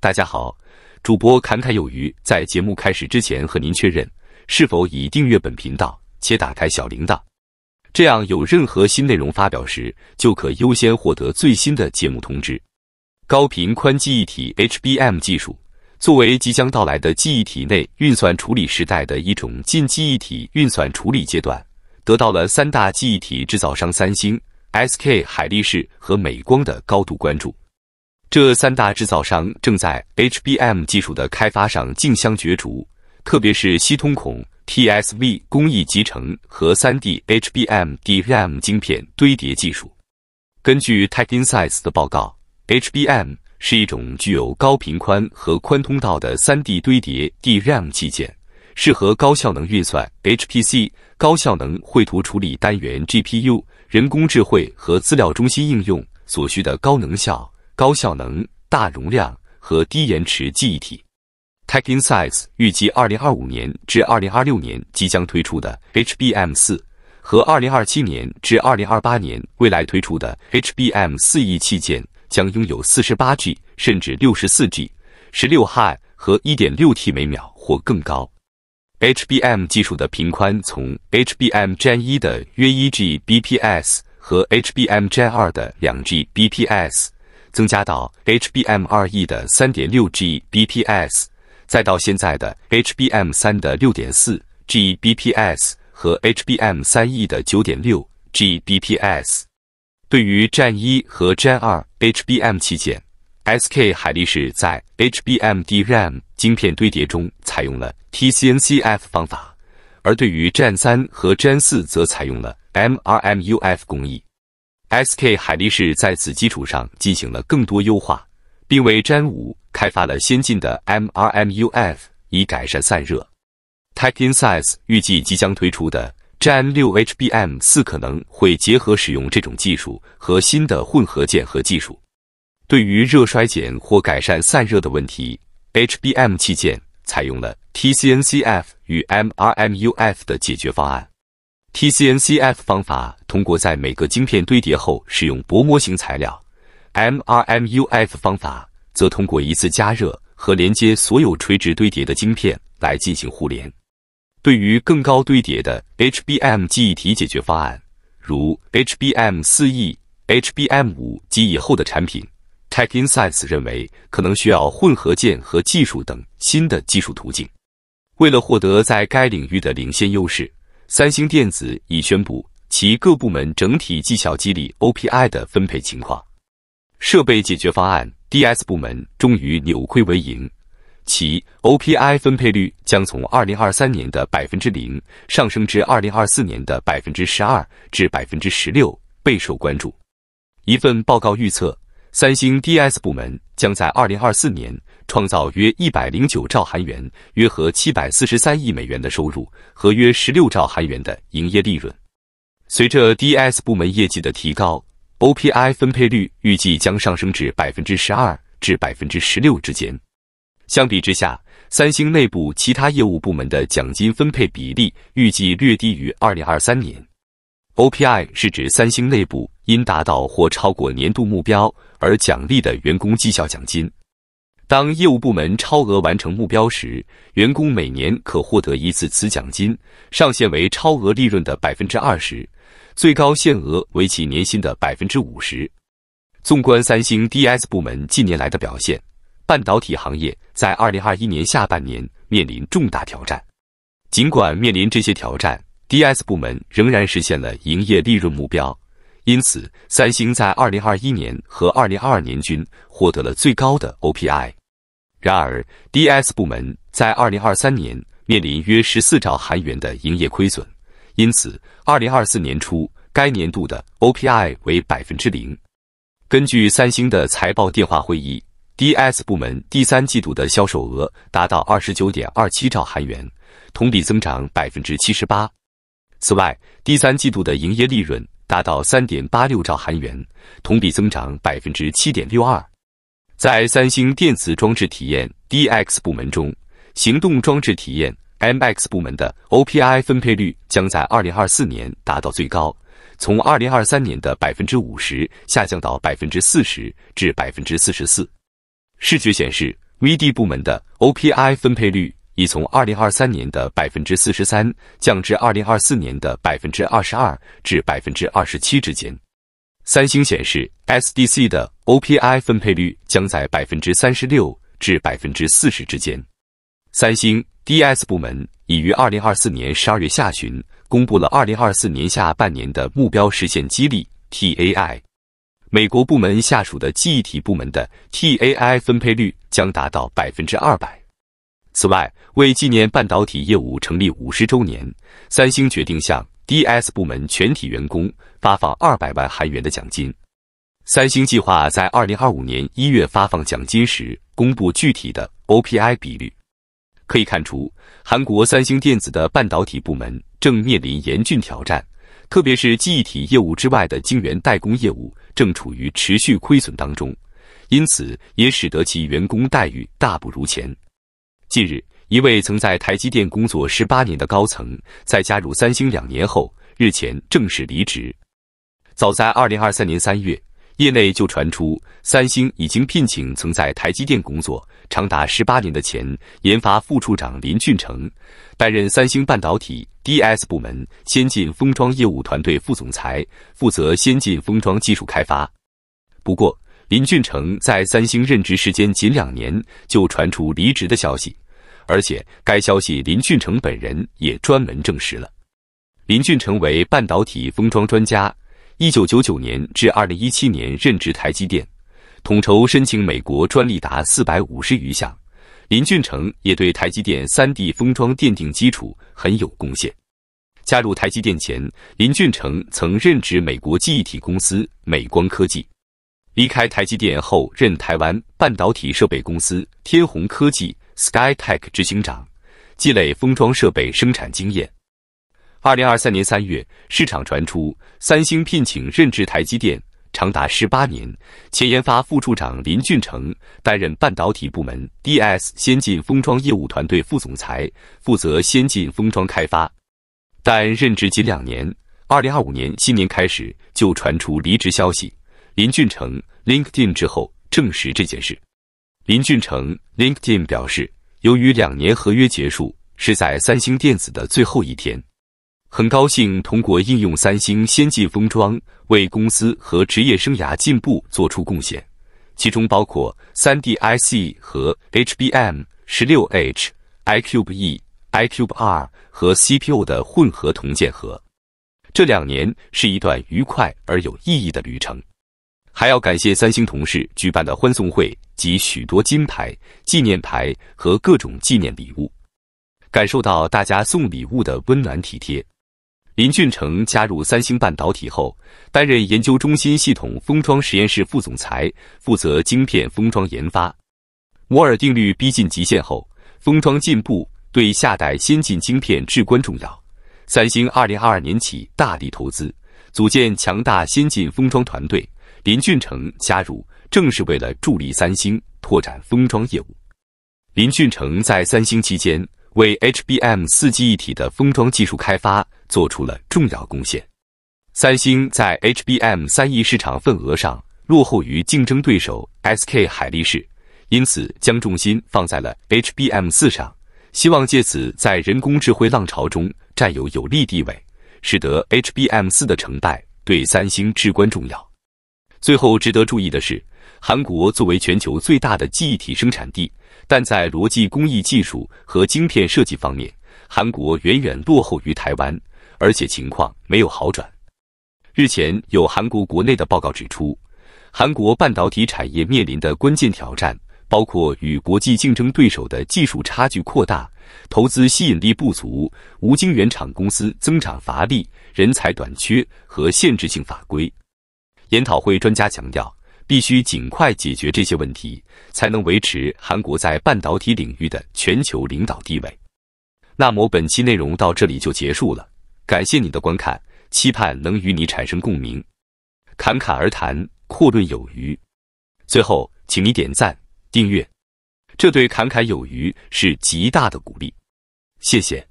大家好，主播侃侃有余。在节目开始之前，和您确认是否已订阅本频道且打开小铃铛，这样有任何新内容发表时，就可优先获得最新的节目通知。高频宽记忆体 （HBM） 技术作为即将到来的记忆体内运算处理时代的一种近记忆体运算处理阶段，得到了三大记忆体制造商三星、SK 海力士和美光的高度关注。这三大制造商正在 HBM 技术的开发上竞相角逐，特别是细通孔 TSV 工艺集成和 3D HBM DRAM 晶片堆叠技术。根据 TechInsights 的报告，HBM 是一种具有高频宽和宽通道的 3D 堆叠 DRAM 器件，适合高效能运算 （HPC）、高效能绘图处理单元 （GPU）、人工智慧和资料中心应用所需的高能效。高效能、大容量和低延迟记忆体。TechInsights 预计，二零二五年至二零二六年即将推出的 HBM4 和二零二七年至二零二八年未来推出的 HBM4E 器件将拥有四十八 G，甚至六十四 G，十六 Hi 和一点六 T 每秒或更高。HBM 技术的频宽从 HBM Gen1 的约一 Gbps 和 HBM Gen2 的两 Gbps。增加到 HBM2E 的3.6 Gbps，再到现在的 HBM3 的6.4 Gbps 和 HBM3E 的9.6 Gbps。对于 Gen1 和 Gen2 HBM 器件，SK 海力士在 HBM DRAM 晶片堆叠中采用了 TCNCF 方法，而对于 Gen3 和 Gen4 则采用了 MRMUF 工艺。SK 海力士在此基础上进行了更多优化，并为 g e n 五开发了先进的 M RMUF 以改善散热。TechInsights 预计即将推出的 g e n 六 HBM 四可能会结合使用这种技术和新的混合键合技术。对于热衰减或改善散热的问题，HBM 器件采用了 TCNCF 与 M RMUF 的解决方案。TCNCF 方法通过在每个晶片堆叠后使用薄膜型材料，MRMUF 方法则通过一次加热和连接所有垂直堆叠的晶片来进行互联。对于更高堆叠的 HBM 记忆体解决方案，如 HBM4E、HBM5 及以后的产品，TechInsights 认为可能需要混合键和技术等新的技术途径，为了获得在该领域的领先优势。三星电子已宣布其各部门整体绩效激励 OPI 的分配情况。设备解决方案 DS 部门终于扭亏为盈，其 OPI 分配率将从2023年的百分之零上升至2024年的百分之十二至百分之十六，备受关注。一份报告预测，三星 DS 部门将在2024年。创造约一百零九兆韩元，约合七百四十三亿美元的收入和约十六兆韩元的营业利润。随着 DS 部门业绩的提高，OPI 分配率预计将上升至百分之十二至百分之十六之间。相比之下，三星内部其他业务部门的奖金分配比例预计略低于二零二三年。OPI 是指三星内部因达到或超过年度目标而奖励的员工绩效奖金。当业务部门超额完成目标时，员工每年可获得一次此奖金，上限为超额利润的百分之二十，最高限额为其年薪的百分之五十。纵观三星 DS 部门近年来的表现，半导体行业在二零二一年下半年面临重大挑战。尽管面临这些挑战，DS 部门仍然实现了营业利润目标。因此，三星在二零二一年和二零二二年均获得了最高的 OPI。然而，DS 部门在二零二三年面临约十四兆韩元的营业亏损，因此二零二四年初该年度的 OPI 为百分之零。根据三星的财报电话会议，DS 部门第三季度的销售额达到二十九点二七兆韩元，同比增长百分之七十八。此外，第三季度的营业利润达到三点八六兆韩元，同比增长百分之七点六二。在三星电子装置体验 DX 部门中，行动装置体验 MX 部门的 OPI 分配率将在二零二四年达到最高，从二零二三年的百分之五十下降到百分之四十至百分之四十四。视觉显示 VD 部门的 OPI 分配率已从二零二三年的百分之四十三降至二零二四年的百分之二十二至百分之二十七之间。三星显示 SDC 的 OPI 分配率将在百分之三十六至百分之四十之间。三星 DS 部门已于二零二四年十二月下旬公布了二零二四年下半年的目标实现激励 TAI。美国部门下属的记忆体部门的 TAI 分配率将达到百分之二百。此外，为纪念半导体业务成立五十周年，三星决定向。DS 部门全体员工发放二百万韩元的奖金。三星计划在二零二五年一月发放奖金时公布具体的 OPI 比率。可以看出，韩国三星电子的半导体部门正面临严峻挑战，特别是记忆体业务之外的晶圆代工业务正处于持续亏损当中，因此也使得其员工待遇大不如前。近日。一位曾在台积电工作十八年的高层，在加入三星两年后，日前正式离职。早在二零二三年三月，业内就传出三星已经聘请曾在台积电工作长达十八年的前研发副处长林俊成，担任三星半导体 DS 部门先进封装业务团队副总裁，负责先进封装技术开发。不过，林俊成在三星任职时间仅两年，就传出离职的消息。而且，该消息林俊成本人也专门证实了。林俊成为半导体封装专家，一九九九年至二零一七年任职台积电，统筹申请美国专利达四百五十余项。林俊成也对台积电三 D 封装奠定基础很有贡献。加入台积电前，林俊成曾任职美国记忆体公司美光科技。离开台积电后，任台湾半导体设备公司天弘科技。Sky Tech 执行长，积累封装设备生产经验。二零二三年三月，市场传出三星聘请任职台积电长达十八年前研发副处长林俊成担任半导体部门 DS 先进封装业务团队副总裁，负责先进封装开发。但任职仅两年，二零二五年新年开始就传出离职消息。林俊成 LinkedIn 之后证实这件事。林俊成 （LinkedIn） 表示，由于两年合约结束是在三星电子的最后一天，很高兴通过应用三星先进封装为公司和职业生涯进步做出贡献，其中包括 3D IC 和 HBM、16H、iCube E、iCube R 和 CPU 的混合铜键合。这两年是一段愉快而有意义的旅程。还要感谢三星同事举办的欢送会及许多金牌、纪念牌和各种纪念礼物，感受到大家送礼物的温暖体贴。林俊成加入三星半导体后，担任研究中心系统封装实验室副总裁，负责晶片封装研发。摩尔定律逼近极限后，封装进步对下代先进晶片至关重要。三星二零二二年起大力投资，组建强大先进封装团队。林俊成加入，正是为了助力三星拓展封装业务。林俊成在三星期间，为 HBM 四机一体的封装技术开发做出了重要贡献。三星在 HBM 三亿市场份额上落后于竞争对手 SK 海力士，因此将重心放在了 HBM 四上，希望借此在人工智慧浪潮中占有有利地位。使得 HBM 四的成败对三星至关重要。最后，值得注意的是，韩国作为全球最大的记忆体生产地，但在逻辑工艺技术和晶片设计方面，韩国远远落后于台湾，而且情况没有好转。日前，有韩国国内的报告指出，韩国半导体产业面临的关键挑战包括与国际竞争对手的技术差距扩大、投资吸引力不足、无晶圆厂公司增长乏力、人才短缺和限制性法规。研讨会专家强调，必须尽快解决这些问题，才能维持韩国在半导体领域的全球领导地位。那么本期内容到这里就结束了，感谢你的观看，期盼能与你产生共鸣。侃侃而谈，阔论有余。最后，请你点赞、订阅，这对侃侃有余是极大的鼓励。谢谢。